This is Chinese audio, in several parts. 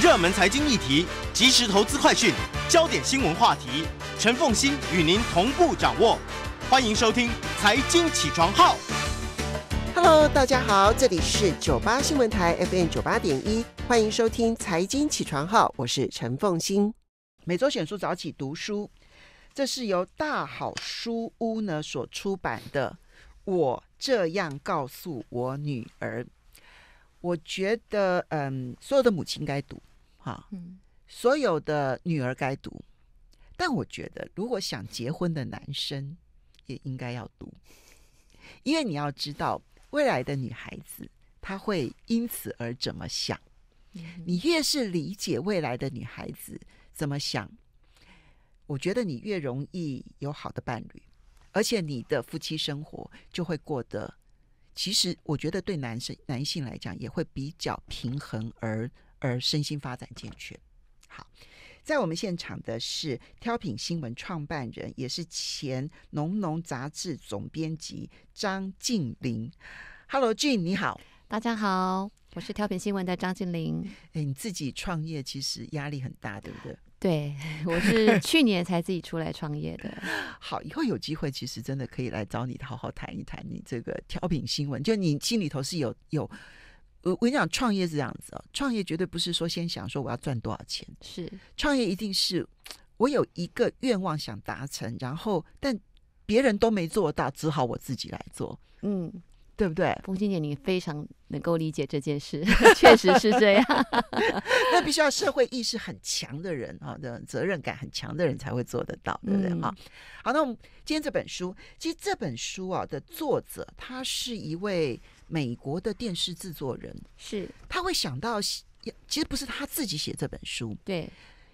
热门财经议题，即时投资快讯，焦点新闻话题，陈凤欣与您同步掌握。欢迎收听《财经起床号》。Hello，大家好，这里是九八新闻台 FM 九八点一，欢迎收听《财经起床号》，我是陈凤欣。每周选书早起读书，这是由大好书屋呢所出版的。我这样告诉我女儿，我觉得，嗯，所有的母亲该读。啊，嗯，所有的女儿该读，但我觉得如果想结婚的男生也应该要读，因为你要知道未来的女孩子她会因此而怎么想。你越是理解未来的女孩子怎么想，我觉得你越容易有好的伴侣，而且你的夫妻生活就会过得，其实我觉得对男生男性来讲也会比较平衡，而。而身心发展健全。好，在我们现场的是《挑品新闻》创办人，也是前《农农杂志》总编辑张静玲。h e l l o 俊，你好，大家好，我是《挑品新闻》的张静玲。哎，你自己创业其实压力很大，对不对？对，我是 去年才自己出来创业的。好，以后有机会，其实真的可以来找你，好好谈一谈你这个《挑品新闻》，就你心里头是有有。我跟你讲，创业是这样子，创业绝对不是说先想说我要赚多少钱，是创业一定是我有一个愿望想达成，然后但别人都没做到，只好我自己来做，嗯，对不对？风清姐，你非常能够理解这件事，确实是这样，那必须要社会意识很强的人啊，的责任感很强的人才会做得到，对不对？哈，好，那我们今天这本书，其实这本书啊的作者，他是一位。美国的电视制作人是他会想到，其实不是他自己写这本书，对，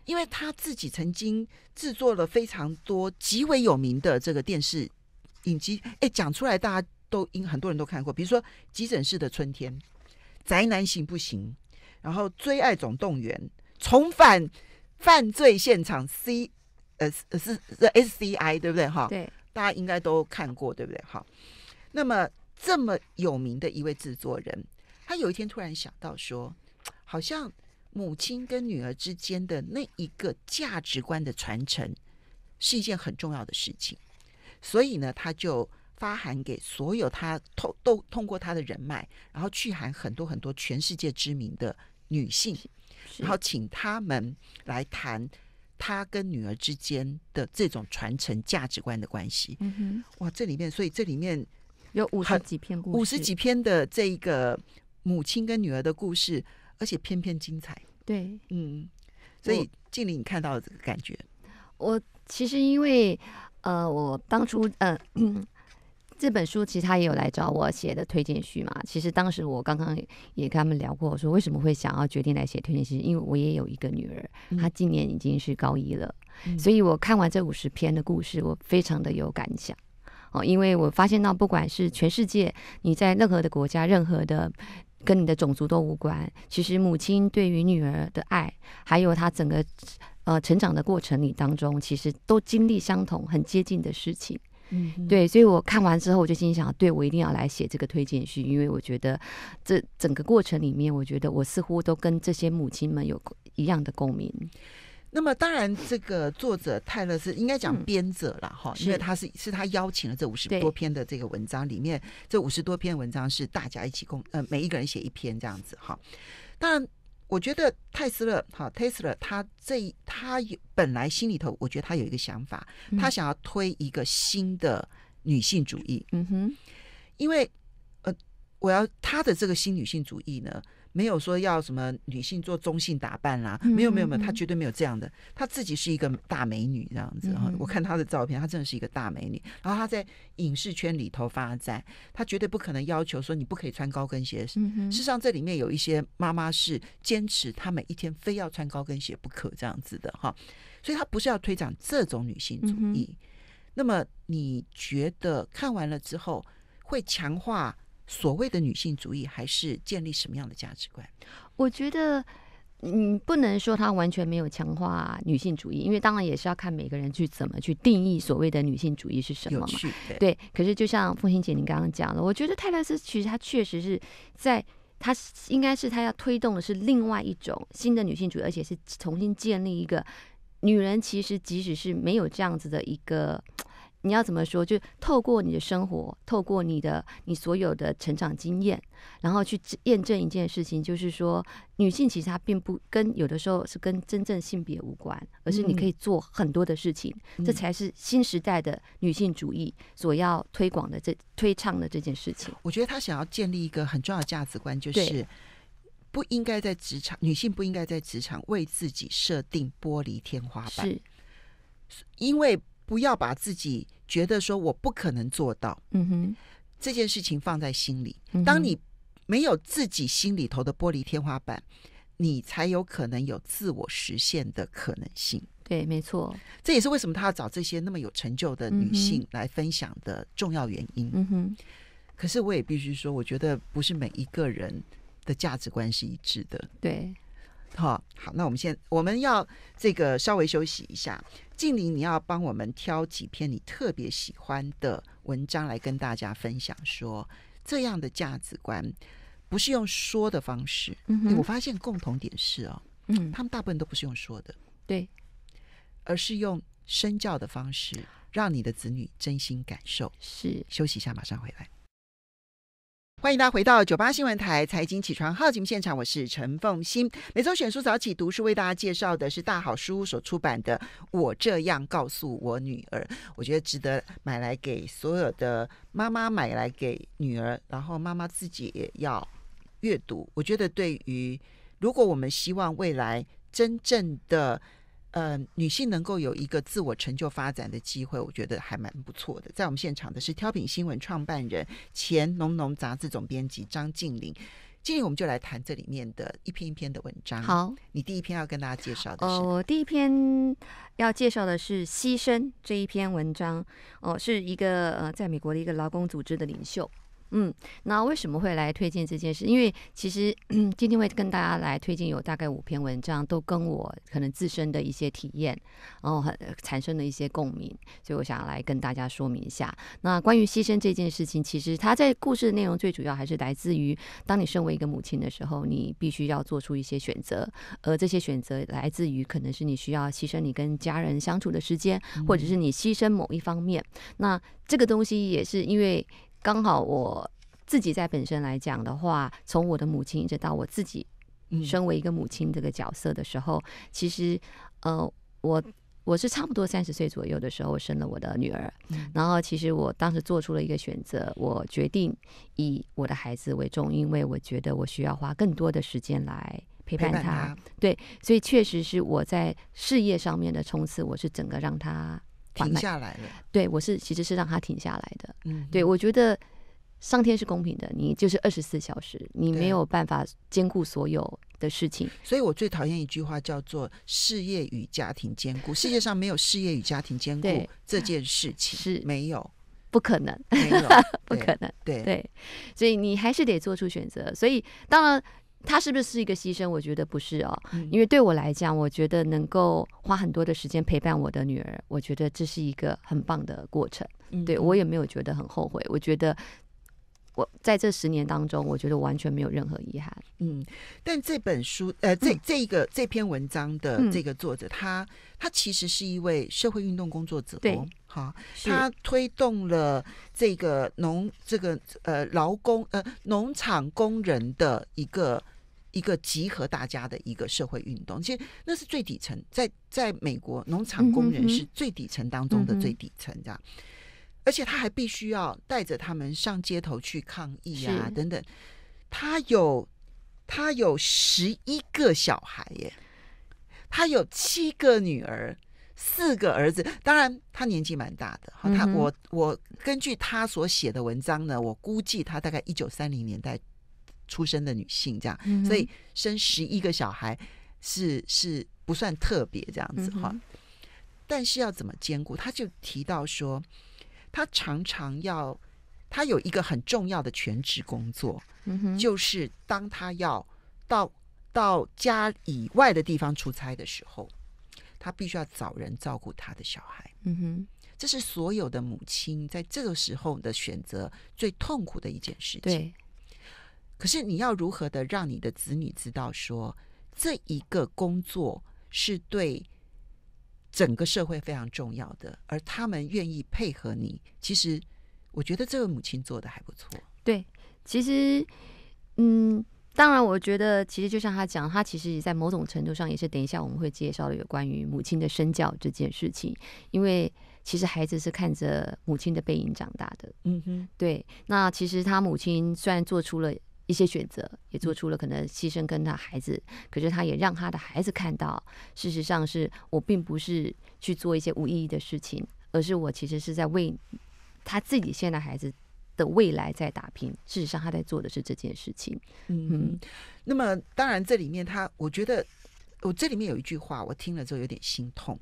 因为他自己曾经制作了非常多极为有名的这个电视影集，哎，讲出来大家都应很多人都看过，比如说《急诊室的春天》《宅男行不行》，然后《追爱总动员》《重返犯罪现场 C 呃是是 SCI 对不对哈？对，大家应该都看过对不对？好，那么。这么有名的一位制作人，他有一天突然想到说，好像母亲跟女儿之间的那一个价值观的传承是一件很重要的事情，所以呢，他就发函给所有他通都通过他的人脉，然后去函很多很多全世界知名的女性，然后请他们来谈他跟女儿之间的这种传承价值观的关系。嗯哼，哇，这里面，所以这里面。有五十几篇故事，五十几篇的这一个母亲跟女儿的故事，而且篇篇精彩。对，嗯，所以静玲，你看到这个感觉？我其实因为呃，我当初嗯，这本书其实他也有来找我写的推荐序嘛。其实当时我刚刚也跟他们聊过，我说为什么会想要决定来写推荐序，因为我也有一个女儿，她今年已经是高一了。所以我看完这五十篇的故事，我非常的有感想。哦，因为我发现到，不管是全世界，你在任何的国家，任何的跟你的种族都无关。其实，母亲对于女儿的爱，还有她整个呃成长的过程里当中，其实都经历相同、很接近的事情。嗯，对。所以我看完之后，我就心想，对我一定要来写这个推荐序，因为我觉得这整个过程里面，我觉得我似乎都跟这些母亲们有一样的共鸣。那么当然，这个作者泰勒是应该讲编者了哈，因为他是是他邀请了这五十多篇的这个文章里面，这五十多篇文章是大家一起共呃每一个人写一篇这样子哈。当然，我觉得泰斯勒哈，泰斯勒他这他有本来心里头，我觉得他有一个想法，他想要推一个新的女性主义，嗯哼，因为呃，我要他的这个新女性主义呢。没有说要什么女性做中性打扮啦，没有没有没有，她绝对没有这样的，她自己是一个大美女这样子。哈、我看她的照片，她真的是一个大美女。然后她在影视圈里头发展，她绝对不可能要求说你不可以穿高跟鞋。事实上，这里面有一些妈妈是坚持她每一天非要穿高跟鞋不可这样子的哈。所以她不是要推展这种女性主义。那么你觉得看完了之后会强化？所谓的女性主义还是建立什么样的价值观？我觉得嗯，不能说它完全没有强化女性主义，因为当然也是要看每个人去怎么去定义所谓的女性主义是什么嘛。对，可是就像凤欣姐您刚刚讲的，我觉得泰勒斯其实他确实是在他应该是他要推动的是另外一种新的女性主义，而且是重新建立一个女人其实即使是没有这样子的一个。你要怎么说？就透过你的生活，透过你的你所有的成长经验，然后去验证一件事情，就是说，女性其实她并不跟有的时候是跟真正性别无关，而是你可以做很多的事情，这才是新时代的女性主义所要推广的这推倡的这件事情。我觉得她想要建立一个很重要的价值观，就是不应该在职场女性不应该在职场为自己设定玻璃天花板，是因为。不要把自己觉得说我不可能做到这件事情放在心里。当你没有自己心里头的玻璃天花板，你才有可能有自我实现的可能性。对，没错。这也是为什么他要找这些那么有成就的女性来分享的重要原因。嗯哼。可是我也必须说，我觉得不是每一个人的价值观是一致的。对。哈好，那我们先我们要这个稍微休息一下。静玲，你要帮我们挑几篇你特别喜欢的文章来跟大家分享，说这样的价值观不是用说的方式。嗯，我发现共同点是哦，嗯，他们大部分都不是用说的，对，而是用身教的方式，让你的子女真心感受。是，休息一下，马上回来。欢迎大家回到九八新闻台财经起床号节目现场，我是陈凤欣。每周选书早起读书，为大家介绍的是大好书所出版的《我这样告诉我女儿》，我觉得值得买来给所有的妈妈买来给女儿，然后妈妈自己也要阅读。我觉得对于如果我们希望未来真正的，呃，女性能够有一个自我成就发展的机会，我觉得还蛮不错的。在我们现场的是《挑品新闻》创办人、前《农农》杂志总编辑张静玲。今天我们就来谈这里面的一篇一篇的文章。好，你第一篇要跟大家介绍的是，我第一篇要介绍的是《牺牲》这一篇文章。哦，是一个呃，在美国的一个劳工组织的领袖。嗯，那为什么会来推荐这件事？因为其实今天会跟大家来推荐有大概五篇文章，都跟我可能自身的一些体验，然后很产生了一些共鸣，所以我想来跟大家说明一下。那关于牺牲这件事情，其实它在故事的内容最主要还是来自于，当你身为一个母亲的时候，你必须要做出一些选择，而这些选择来自于可能是你需要牺牲你跟家人相处的时间，或者是你牺牲某一方面。那这个东西也是因为。刚好我自己在本身来讲的话，从我的母亲一直到我自己，身为一个母亲这个角色的时候，其实，呃，我我是差不多三十岁左右的时候生了我的女儿，然后其实我当时做出了一个选择，我决定以我的孩子为重，因为我觉得我需要花更多的时间来陪伴他。对，所以确实是我在事业上面的冲刺，我是整个让他。停下来了，对我是其实是让他停下来的。嗯，对我觉得上天是公平的，你就是二十四小时，你没有办法兼顾所有的事情。所以我最讨厌一句话叫做“事业与家庭兼顾”，世界上没有事业与家庭兼顾这件事情，是没有，不可能，没有，不可能，对对，所以你还是得做出选择。所以当然。他是不是一个牺牲？我觉得不是哦，因为对我来讲，我觉得能够花很多的时间陪伴我的女儿，我觉得这是一个很棒的过程。对我也没有觉得很后悔。我觉得我在这十年当中，我觉得完全没有任何遗憾。嗯，但这本书，呃，这这一个这篇文章的这个作者，他他其实是一位社会运动工作者。对，好，他推动了这个农这个呃劳工呃农场工人的一个。一个集合大家的一个社会运动，其实那是最底层，在在美国农场工人是最底层当中的最底层，这样。而且他还必须要带着他们上街头去抗议啊，等等。他有他有十一个小孩耶，他有七个女儿，四个儿子。当然他年纪蛮大的，他我我根据他所写的文章呢，我估计他大概一九三零年代。出生的女性这样，所以生十一个小孩是是不算特别这样子哈。但是要怎么兼顾？他就提到说，他常常要他有一个很重要的全职工作，嗯就是当他要到到家以外的地方出差的时候，他必须要找人照顾他的小孩，嗯哼，这是所有的母亲在这个时候的选择最痛苦的一件事情，对。可是你要如何的让你的子女知道说，这一个工作是对整个社会非常重要的，而他们愿意配合你，其实我觉得这位母亲做的还不错。对，其实，嗯，当然，我觉得其实就像他讲，他其实也在某种程度上也是，等一下我们会介绍有关于母亲的身教这件事情，因为其实孩子是看着母亲的背影长大的。嗯哼，对，那其实他母亲虽然做出了。一些选择也做出了可能牺牲跟他孩子，可是他也让他的孩子看到，事实上是我并不是去做一些无意义的事情，而是我其实是在为他自己现在孩子的未来在打拼。事实上他在做的是这件事情。嗯，那么当然这里面他，我觉得我这里面有一句话，我听了之后有点心痛。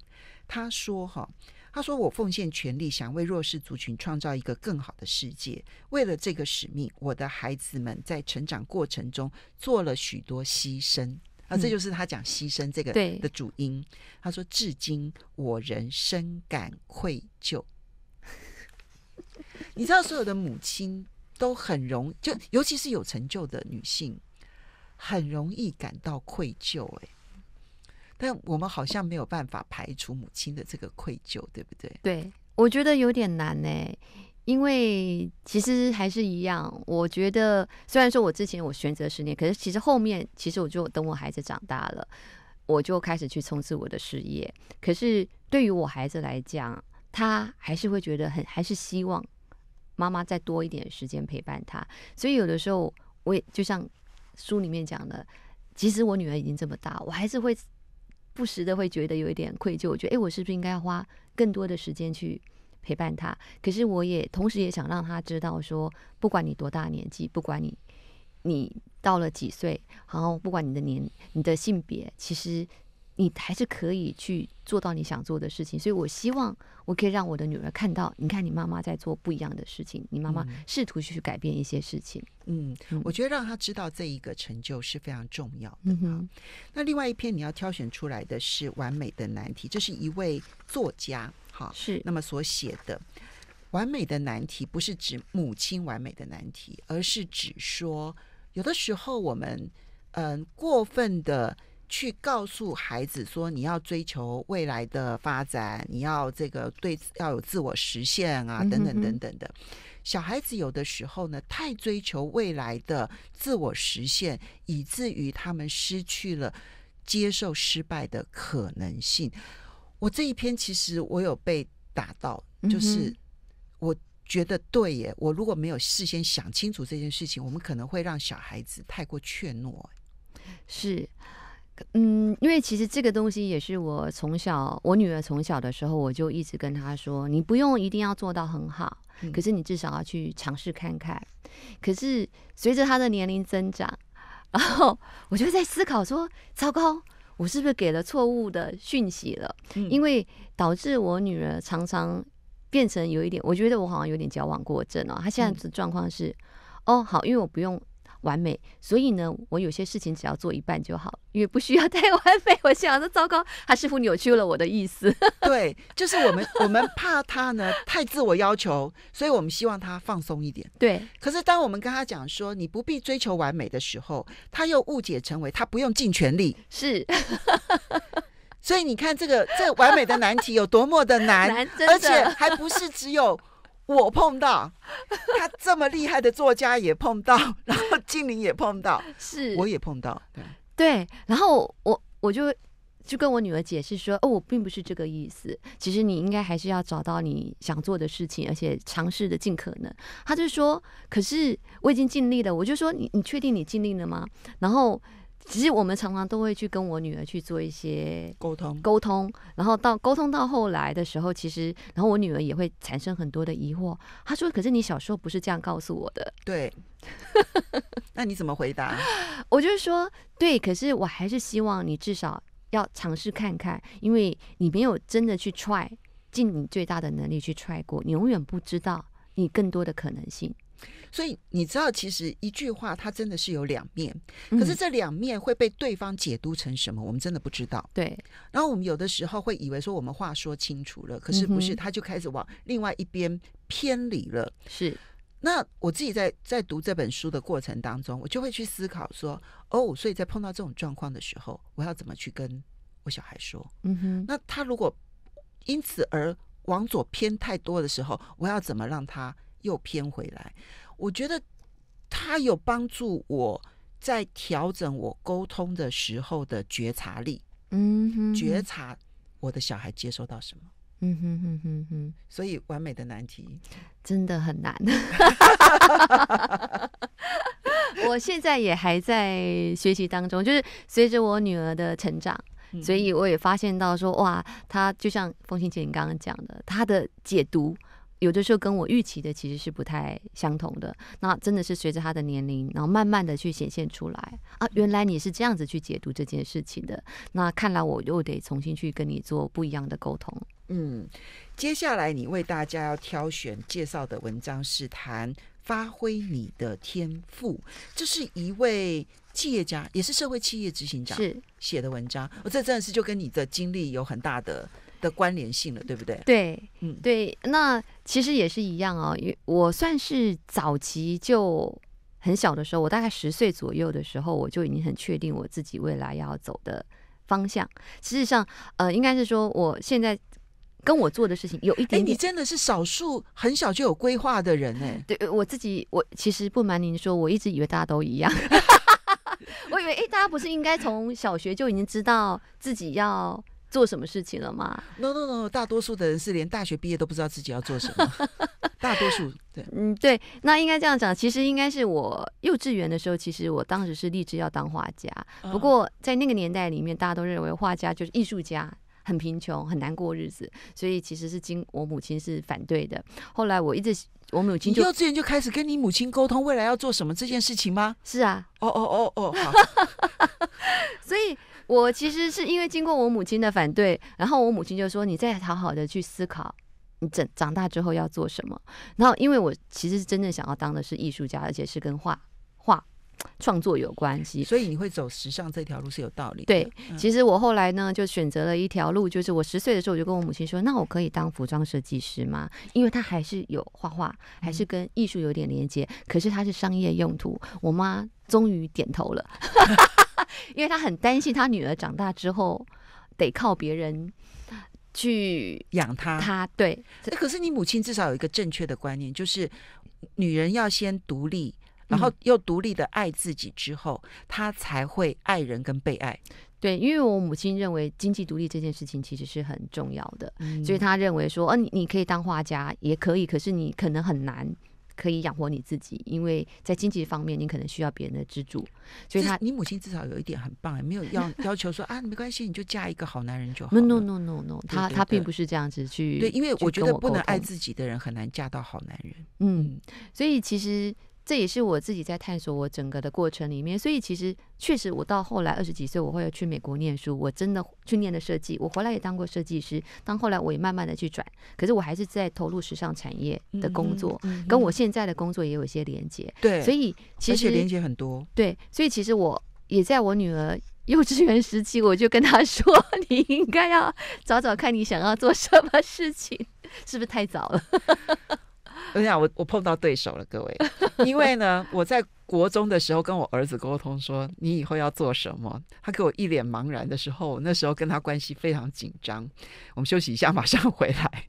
他说哈。他说：“我奉献全力，想为弱势族群创造一个更好的世界。为了这个使命，我的孩子们在成长过程中做了许多牺牲啊！这就是他讲牺牲这个的主因。”他说：“至今我仍深感愧疚。你知道，所有的母亲都很容，就尤其是有成就的女性，很容易感到愧疚。”哎。但我们好像没有办法排除母亲的这个愧疚，对不对？对，我觉得有点难呢，因为其实还是一样。我觉得虽然说我之前我选择十年，可是其实后面其实我就等我孩子长大了，我就开始去冲刺我的事业。可是对于我孩子来讲，他还是会觉得很，还是希望妈妈再多一点时间陪伴他。所以有的时候我也就像书里面讲的，其实我女儿已经这么大，我还是会。不时的会觉得有一点愧疚，我觉得，哎，我是不是应该要花更多的时间去陪伴他？可是我也同时也想让他知道，说，不管你多大年纪，不管你你到了几岁，然后不管你的年、你的性别，其实。你还是可以去做到你想做的事情，所以我希望我可以让我的女儿看到，你看你妈妈在做不一样的事情，你妈妈试图去改变一些事情。嗯，我觉得让她知道这一个成就是非常重要的。那另外一篇你要挑选出来的是《完美的难题》，这是一位作家哈是那么所写的。完美的难题不是指母亲完美的难题，而是指说有的时候我们嗯过分的。去告诉孩子说你要追求未来的发展，你要这个对要有自我实现啊，等等等等的。小孩子有的时候呢，太追求未来的自我实现，以至于他们失去了接受失败的可能性。我这一篇其实我有被打到，就是我觉得对耶。我如果没有事先想清楚这件事情，我们可能会让小孩子太过怯懦。是。嗯，因为其实这个东西也是我从小，我女儿从小的时候，我就一直跟她说，你不用一定要做到很好，可是你至少要去尝试看看。可是随着她的年龄增长，然后我就在思考说，糟糕，我是不是给了错误的讯息了？因为导致我女儿常常变成有一点，我觉得我好像有点矫枉过正哦。她现在的状况是，哦好，因为我不用。完美，所以呢，我有些事情只要做一半就好，因为不需要 太完美。我想说，糟糕，他似乎扭曲了我的意思。对，就是我们，我们怕他呢太自我要求，所以我们希望他放松一点。对。可是当我们跟他讲说你不必追求完美的时候，他又误解成为他不用尽全力。是。所以你看，这个这完美的难题有多么的难，而且还不是只有。我碰到他这么厉害的作家也碰到，然后精灵也碰到，是我也碰到，对对。然后我我就就跟我女儿解释说，哦，我并不是这个意思，其实你应该还是要找到你想做的事情，而且尝试的尽可能。他就说，可是我已经尽力了。我就说，你你确定你尽力了吗？然后。其实我们常常都会去跟我女儿去做一些沟通沟通，然后到沟通到后来的时候，其实然后我女儿也会产生很多的疑惑。她说：“可是你小时候不是这样告诉我的。”对，那你怎么回答？我就是说，对，可是我还是希望你至少要尝试看看，因为你没有真的去 try，尽你最大的能力去 try 过，你永远不知道。你更多的可能性，所以你知道，其实一句话它真的是有两面，可是这两面会被对方解读成什么，我们真的不知道。对，然后我们有的时候会以为说我们话说清楚了，可是不是，他就开始往另外一边偏离了。是，那我自己在在读这本书的过程当中，我就会去思考说，哦，所以在碰到这种状况的时候，我要怎么去跟我小孩说？嗯哼，那他如果因此而。往左偏太多的时候，我要怎么让它又偏回来？我觉得它有帮助我在调整我沟通的时候的觉察力。嗯，觉察我的小孩接收到什么。嗯哼哼哼哼，所以完美的难题真的很难。我现在也还在学习当中，就是随着我女儿的成长。所以我也发现到说哇，他就像风信姐你刚刚讲的，他的解读有的时候跟我预期的其实是不太相同的。那真的是随着他的年龄，然后慢慢的去显现出来啊，原来你是这样子去解读这件事情的。那看来我又得重新去跟你做不一样的沟通。嗯，接下来你为大家要挑选介绍的文章是谈发挥你的天赋，这是一位。企业家也是社会企业执行长是写的文章，我这真的是就跟你的经历有很大的的关联性了，对不对？对，嗯，对。那其实也是一样啊，我算是早期就很小的时候，我大概十岁左右的时候，我就已经很确定我自己未来要走的方向。事实上，呃，应该是说我现在跟我做的事情有一点，你真的是少数很小就有规划的人哎。对，我自己，我其实不瞒您说，我一直以为大家都一样。对，哎，大家不是应该从小学就已经知道自己要做什么事情了吗？No，No，No，大多数的人是连大学毕业都不知道自己要做什么。大多数对，嗯，对，那应该这样讲，其实应该是我幼稚园的时候，其实我当时是立志要当画家，不过在那个年代里面，大家都认为画家就是艺术家。很贫穷，很难过日子，所以其实是经我母亲是反对的。后来我一直，我母亲就之前就开始跟你母亲沟通，未来要做什么这件事情吗？是啊，哦哦哦哦，好。所以，我其实是因为经过我母亲的反对，然后我母亲就说：“你再好好的去思考，你长长大之后要做什么。”然后，因为我其实是真正想要当的是艺术家，而且是跟画画。创作有关系，所以你会走时尚这条路是有道理。对，其实我后来呢，就选择了一条路，就是我十岁的时候，我就跟我母亲说：“那我可以当服装设计师吗？”因为她还是有画画，还是跟艺术有点连接，可是它是商业用途。我妈终于点头了，因为她很担心她女儿长大之后得靠别人去养她。她对，可是你母亲至少有一个正确的观念，就是女人要先独立。然后又独立的爱自己之后，他才会爱人跟被爱。对，因为我母亲认为经济独立这件事情其实是很重要的，所以他认为说，呃，你你可以当画家也可以，可是你可能很难可以养活你自己，因为在经济方面你可能需要别人的资助。所以他，你母亲至少有一点很棒，没有要要求说啊，没关系，你就嫁一个好男人就好。No no no no，他他并不是这样子去。对，因为我觉得不能爱自己的人很难嫁到好男人。嗯，所以其实。这也是我自己在探索我整个的过程里面，所以其实确实，我到后来二十几岁，我会有去美国念书，我真的去念的设计，我回来也当过设计师，当后来我也慢慢的去转，可是我还是在投入时尚产业的工作，跟我现在的工作也有一些连接。对，所以其实连接很多。对，所以其实我也在我女儿 幼稚园时期，我就跟她说：“ 你应该要找找看你想要做什么事情，是不是太早了？”我 想，我我碰到对手了，各位。因为呢，我在国中的时候跟我儿子沟通说，你以后要做什么，他给我一脸茫然的时候，那时候跟他关系非常紧张。我们休息一下，马上回来。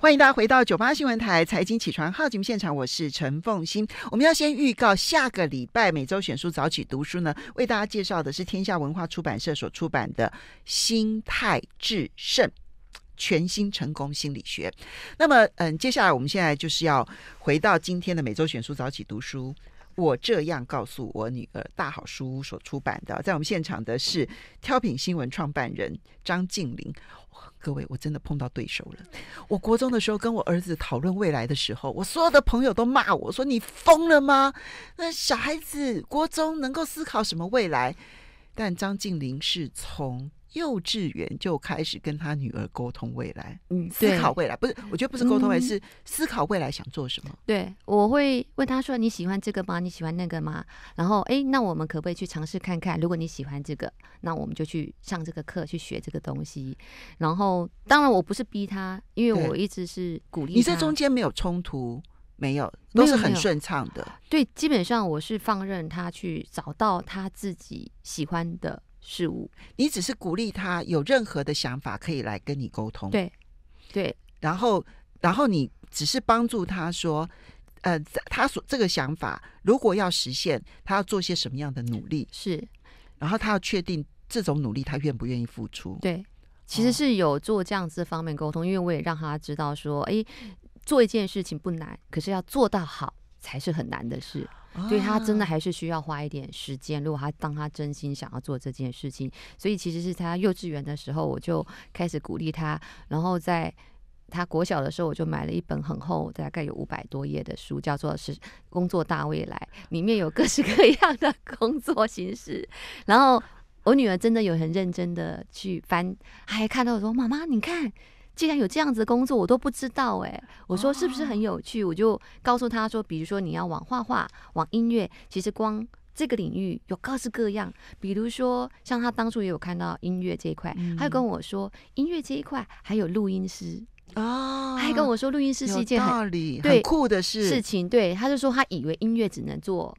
欢迎大家回到九八新闻台财经起床号节目现场，我是陈凤欣。我们要先预告下个礼拜每周选书早起读书呢，为大家介绍的是天下文化出版社所出版的《心态制胜》。全新成功心理学。那么，嗯，接下来我们现在就是要回到今天的每周选书早起读书。我这样告诉我女儿，大好书屋所出版的，在我们现场的是《挑品新闻》创办人张静玲。各位，我真的碰到对手了。我国中的时候跟我儿子讨论未来的时候，我所有的朋友都骂我说：“你疯了吗？那小孩子国中能够思考什么未来？”但张静玲是从。幼稚园就开始跟他女儿沟通未来，嗯，思考未来不是，我觉得不是沟通未来，是思考未来想做什么。对，我会问他说你喜欢这个吗？你喜欢那个吗？然后哎，那我们可不可以去尝试看看？如果你喜欢这个，那我们就去上这个课去学这个东西。然后，当然我不是逼他，因为我一直是鼓励。你这中间没有冲突，没有都是很顺畅的。对，基本上我是放任他去找到他自己喜欢的。事物，你只是鼓励他有任何的想法可以来跟你沟通，对，对，然后，然后你只是帮助他说，呃，他所这个想法如果要实现，他要做些什么样的努力是，然后他要确定这种努力他愿不愿意付出。对，其实是有做这样子方面沟通，因为我也让他知道说，哎，做一件事情不难，可是要做到好。还是很难的事，所以他真的还是需要花一点时间。如果他当他真心想要做这件事情，所以其实是他幼稚园的时候，我就开始鼓励他。然后在他国小的时候，我就买了一本很厚，大概有五百多页的书，叫做《是工作大未来》，里面有各式各样的工作形式。然后我女儿真的有很认真的去翻，还看到说：“妈妈，你看。”既然有这样子的工作，我都不知道哎。我说是不是很有趣？我就告诉他说，比如说你要往画画、往音乐，其实光这个领域有各式各样。比如说像他当初也有看到音乐这一块，他就跟我说，音乐这一块还有录音师哦，他还跟我说，录音师是一件很酷的事事情。对，他就说他以为音乐只能做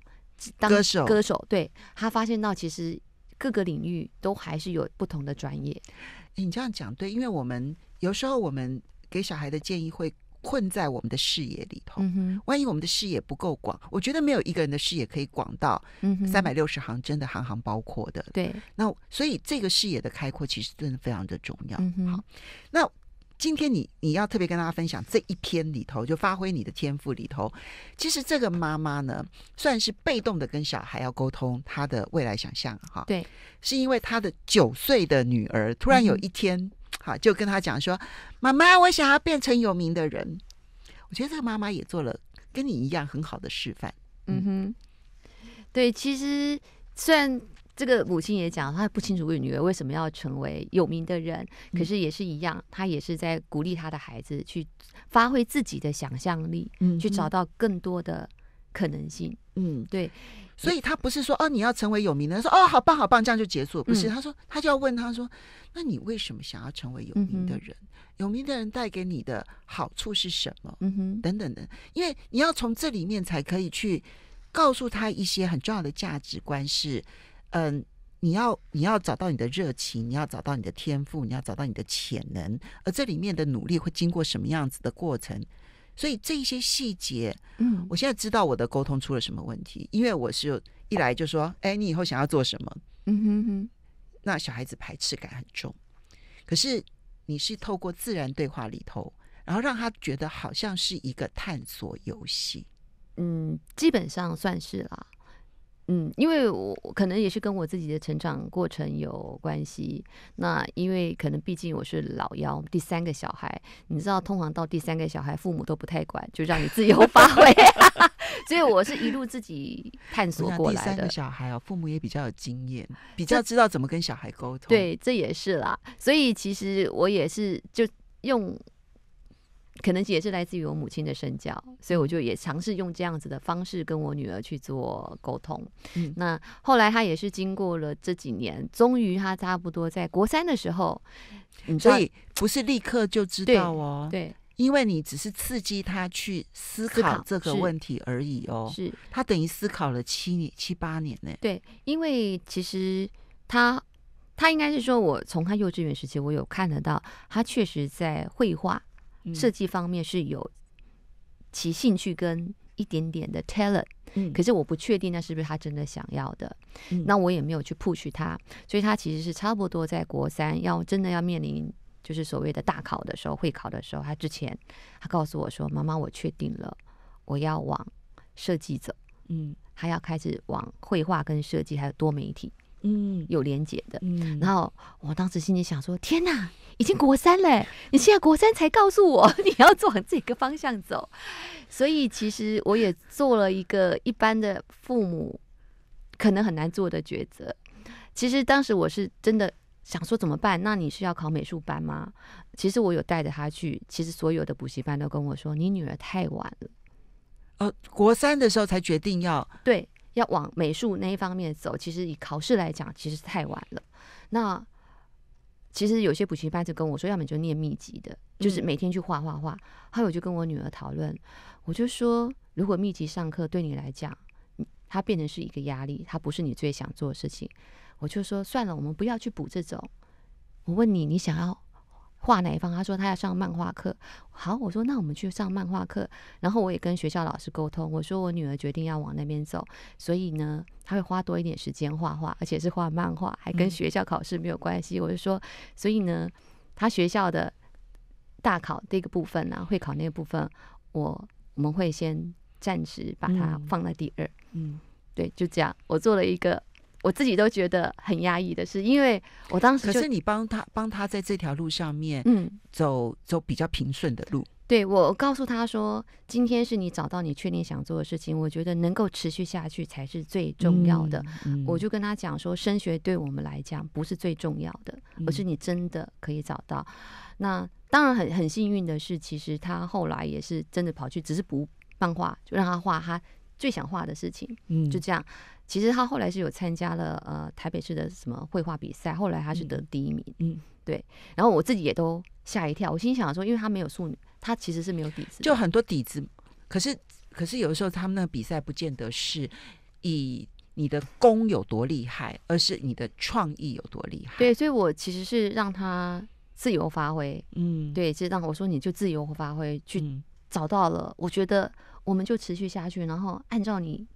当歌手，歌手。对，他发现到其实各个领域都还是有不同的专业。你这样讲对，因为我们有时候我们给小孩的建议会困在我们的视野里头，嗯万一我们的视野不够广，我觉得没有一个人的视野可以广到，三百六十行真的行行包括的，对，那所以这个视野的开阔其实真的非常的重要，好，那。今天你你要特别跟大家分享这一篇里头，就发挥你的天赋里头。其实这个妈妈呢，算是被动的跟小孩要沟通她的未来想象哈。对，是因为她的九岁的女儿突然有一天，哈，就跟他讲说：“妈妈，我想要变成有名的人。”我觉得这个妈妈也做了跟你一样很好的示范。嗯哼，对，其实虽然。这个母亲也讲，她不清楚女儿为什么要成为有名的人，可是也是一样，她也是在鼓励她的孩子去发挥自己的想象力，嗯，去找到更多的可能性。嗯，对，所以她不是说哦，你要成为有名的，说哦，好棒好棒，这样就结束，不是，她说，她就要问他说，那你为什么想要成为有名的人？有名的人带给你的好处是什么？嗯哼，等等的，因为你要从这里面才可以去告诉他一些很重要的价值观是。嗯，你要你要找到你的热情，你要找到你的天赋，你要找到你的潜能，而这里面的努力会经过什么样子的过程？所以这一些细节，嗯，我现在知道我的沟通出了什么问题，因为我是一来就说，哎，你以后想要做什么？嗯哼哼，那小孩子排斥感很重。可是你是透过自然对话里头，然后让他觉得好像是一个探索游戏，嗯，基本上算是啦。嗯，因为我可能也是跟我自己的成长过程有关系。那因为可能毕竟我是老幺，第三个小孩，你知道，通常到第三个小孩，父母都不太管，就让你自由发挥。所以，我是一路自己探索过来的。第三个小孩哦，父母也比较有经验，比较知道怎么跟小孩沟通。对，这也是啦。所以，其实我也是就用。可能也是来自于我母亲的身教，所以我就也尝试用这样子的方式跟我女儿去做沟通。嗯，那后来她也是经过了这几年，终于她差不多在国三的时候，所以不是立刻就知道哦。对，因为你只是刺激她去思考这个问题而已哦。是，她等于思考了七年七八年呢。对，因为其实她她应该是说我从她幼稚园时期，我有看得到她确实在绘画。设计方面是有其兴趣跟一点点的 talent，可是我不确定那是不是他真的想要的。那我也没有去 push 他，所以他其实是差不多在国三要真的要面临就是所谓的大考的时候，会考的时候，他之前他告诉我说：“妈妈，我确定了，我要往设计走。”嗯，他要开始往绘画跟设计还有多媒体。嗯，有连结的。嗯，然后我当时心里想说：“天哪，已经国三了，你现在国三才告诉我 你要往这个方向走。”所以其实我也做了一个一般的父母可能很难做的抉择。其实当时我是真的想说怎么办？那你是要考美术班吗？其实我有带着他去，其实所有的补习班都跟我说：“你女儿太晚了。”呃，国三的时候才决定要对。要往美术那一方面走，其实以考试来讲，其实太晚了。那其实有些补习班就跟我说，要么就念密集的，就是每天去画画画。还有我就跟我女儿讨论，我就说，如果密集上课对你来讲，它变成是一个压力，它不是你最想做的事情，我就说算了，我们不要去补这种。我问你，你想要？画哪一方？他说他要上漫画课。好，我说那我们去上漫画课。然后我也跟学校老师沟通，我说我女儿决定要往那边走，所以呢，她会花多一点时间画画，而且是画漫画，还跟学校考试没有关系。我就说，所以呢，他学校的，大考这个部分呢，会考那个部分，我我们会先暂时把它放在第二。嗯，对，就这样。我做了一个。我自己都觉得很压抑的是，因为我当时可是你帮他帮他在这条路上面，嗯，走走比较平顺的路。对我告诉他说，今天是你找到你确定想做的事情，我觉得能够持续下去才是最重要的。我就跟他讲说，升学对我们来讲不是最重要的，而是你真的可以找到。那当然很很幸运的是，其实他后来也是真的跑去，只是不放画，就让他画他最想画的事情。嗯，就这样。其实他后来是有参加了呃台北市的什么绘画比赛，后来他是得第一名。嗯，对。然后我自己也都吓一跳，我心想说，因为他没有素女，他其实是没有底子。就很多底子，可是可是有的时候他们那个比赛不见得是以你的功有多厉害，而是你的创意有多厉害。对，所以我其实是让他自由发挥。嗯，对，就让我说你就自由发挥去找到了，我觉得我们就持续下去，然后按照你。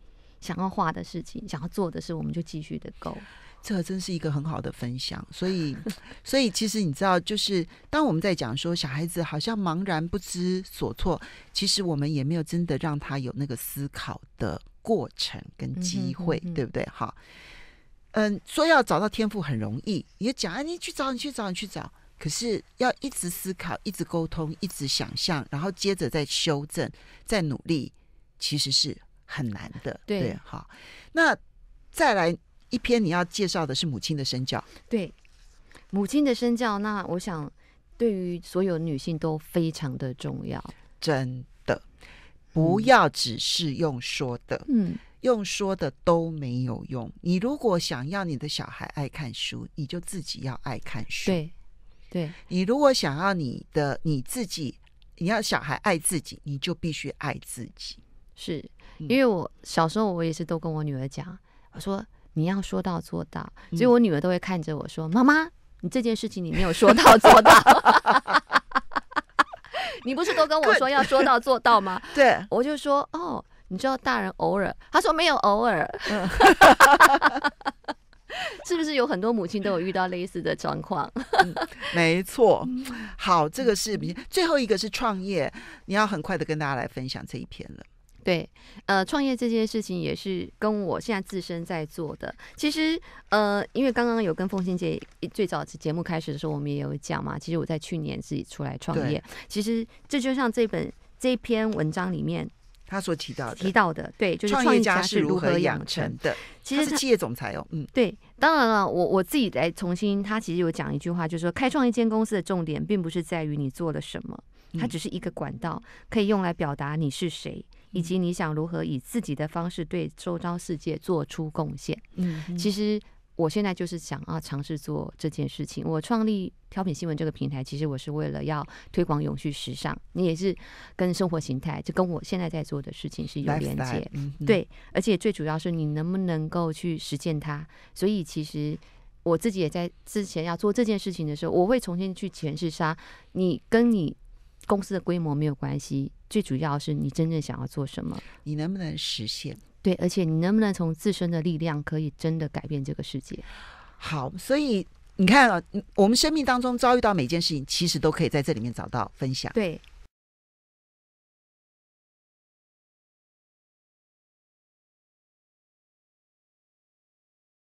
想要画的事情，想要做的事，我们就继续的勾。这真是一个很好的分享。所以，所以其实你知道，就是当我们在讲说小孩子好像茫然不知所措，其实我们也没有真的让他有那个思考的过程跟机会，对不对？好，嗯，说要找到天赋很容易，也讲啊，你去找，你去找，你去找。可是要一直思考，一直沟通，一直想象，然后接着再修正、再努力，其实是。很难的，对，好。那再来一篇你要介绍的是母亲的身教，对，母亲的身教，那我想对于所有女性都非常的重要，真的。不要只是用说的，嗯，用说的都没有用。你如果想要你的小孩爱看书，你就自己要爱看书，对，对。你如果想要你的你自己，你要小孩爱自己，你就必须爱自己，是。因为我小时候，我也是都跟我女儿讲，我说你要说到做到，所以我女儿都会看着我说：“妈妈，你这件事情你没有说到做到。”你不是都跟我说要说到做到吗？对，我就说哦，你知道大人偶尔，她说没有偶尔，是不是有很多母亲都有遇到类似的状况？没错，好，这个是最后一个是创业，你要很快的跟大家来分享这一篇了。对，呃，创业这件事情也是跟我现在自身在做的。其实，呃，因为刚刚有跟凤欣姐最早节目开始的时候，我们也有讲嘛。其实我在去年自己出来创业，其实这就像这本这篇文章里面他所提到提到的，对，就是创业家是如何养成的。其实是企业总裁哦，嗯，对。当然了，我我自己来重新，他其实有讲一句话，就是说，开创一间公司的重点并不是在于你做了什么，它只是一个管道，可以用来表达你是谁。以及你想如何以自己的方式对周遭世界做出贡献？嗯，其实我现在就是想啊，尝试做这件事情。我创立《挑品新闻》这个平台，其实我是为了要推广永续时尚。你也是跟生活形态，就跟我现在在做的事情是有连接。对，而且最主要是你能不能够去实践它。所以，其实我自己也在之前要做这件事情的时候，我会重新去诠释它。你跟你。公司的规模没有关系，最主要是你真正想要做什么，你能不能实现？对，而且你能不能从自身的力量可以真的改变这个世界？好，所以你看啊，我们生命当中遭遇到每件事情，其实都可以在这里面找到分享。对。